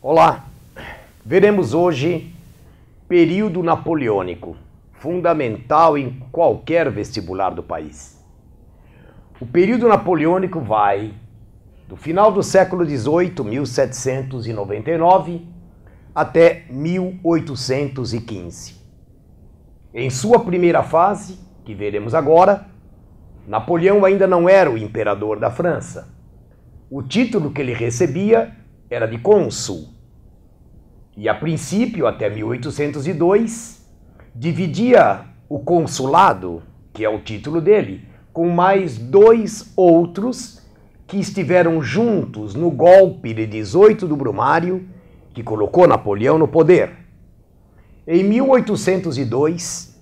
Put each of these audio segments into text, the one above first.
Olá, veremos hoje período napoleônico, fundamental em qualquer vestibular do país. O período napoleônico vai do final do século XVIII, 1799, até 1815. Em sua primeira fase, que veremos agora, Napoleão ainda não era o imperador da França. O título que ele recebia era de cônsul. E a princípio, até 1802, dividia o consulado, que é o título dele, com mais dois outros que estiveram juntos no golpe de 18 do Brumário, que colocou Napoleão no poder. Em 1802,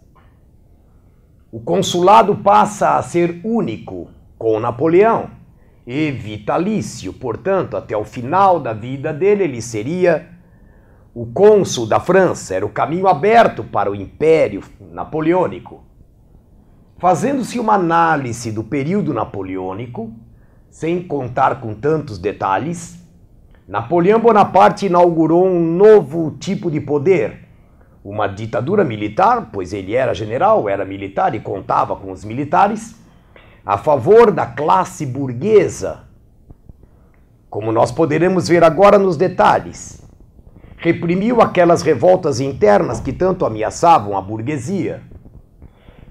o consulado passa a ser único com Napoleão e vitalício, portanto, até o final da vida dele, ele seria o cônsul da França, era o caminho aberto para o Império Napoleônico. Fazendo-se uma análise do período napoleônico, sem contar com tantos detalhes, Napoleão Bonaparte inaugurou um novo tipo de poder, uma ditadura militar, pois ele era general, era militar e contava com os militares, a favor da classe burguesa, como nós poderemos ver agora nos detalhes. Reprimiu aquelas revoltas internas que tanto ameaçavam a burguesia.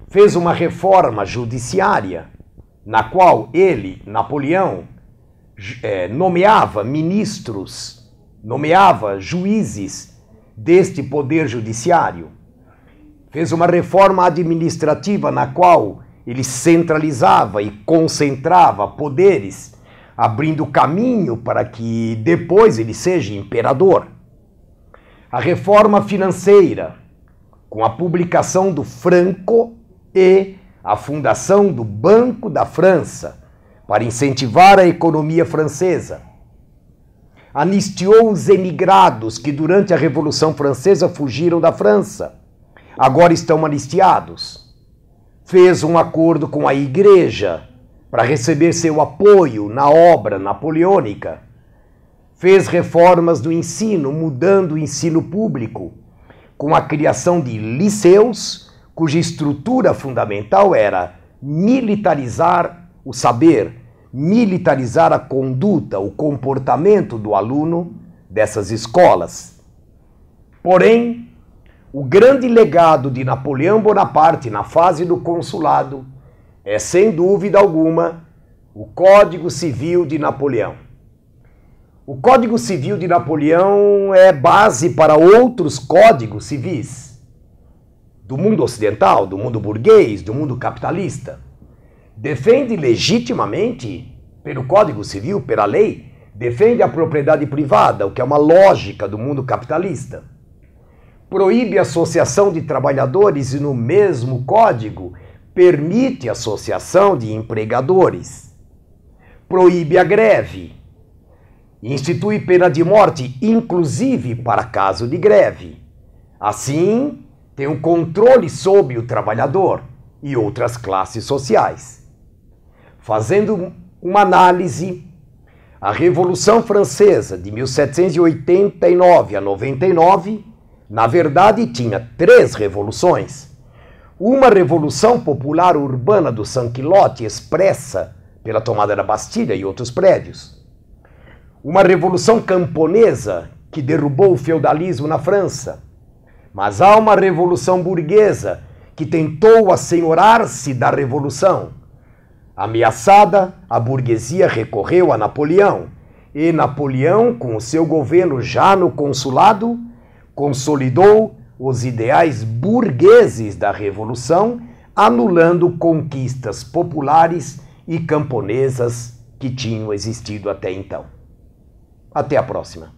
Fez uma reforma judiciária, na qual ele, Napoleão, eh, nomeava ministros, nomeava juízes deste poder judiciário. Fez uma reforma administrativa na qual ele centralizava e concentrava poderes, abrindo caminho para que depois ele seja imperador. A reforma financeira, com a publicação do franco e a fundação do Banco da França, para incentivar a economia francesa anistiou os emigrados que durante a Revolução Francesa fugiram da França. Agora estão anistiados. Fez um acordo com a Igreja para receber seu apoio na obra napoleônica. Fez reformas do ensino, mudando o ensino público, com a criação de liceus, cuja estrutura fundamental era militarizar o saber, militarizar a conduta, o comportamento do aluno dessas escolas. Porém, o grande legado de Napoleão Bonaparte na fase do consulado é, sem dúvida alguma, o Código Civil de Napoleão. O Código Civil de Napoleão é base para outros códigos civis do mundo ocidental, do mundo burguês, do mundo capitalista defende legitimamente, pelo Código Civil, pela lei, defende a propriedade privada, o que é uma lógica do mundo capitalista. Proíbe a associação de trabalhadores e, no mesmo código, permite a associação de empregadores. Proíbe a greve. Institui pena de morte, inclusive para caso de greve. Assim, tem um controle sobre o trabalhador e outras classes sociais fazendo uma análise, a Revolução Francesa de 1789 a 99, na verdade, tinha três revoluções. Uma revolução popular urbana do Sanquilote, expressa pela tomada da Bastilha e outros prédios. Uma revolução camponesa, que derrubou o feudalismo na França. Mas há uma revolução burguesa, que tentou assenhorar-se da revolução Ameaçada, a burguesia recorreu a Napoleão, e Napoleão, com o seu governo já no consulado, consolidou os ideais burgueses da Revolução, anulando conquistas populares e camponesas que tinham existido até então. Até a próxima!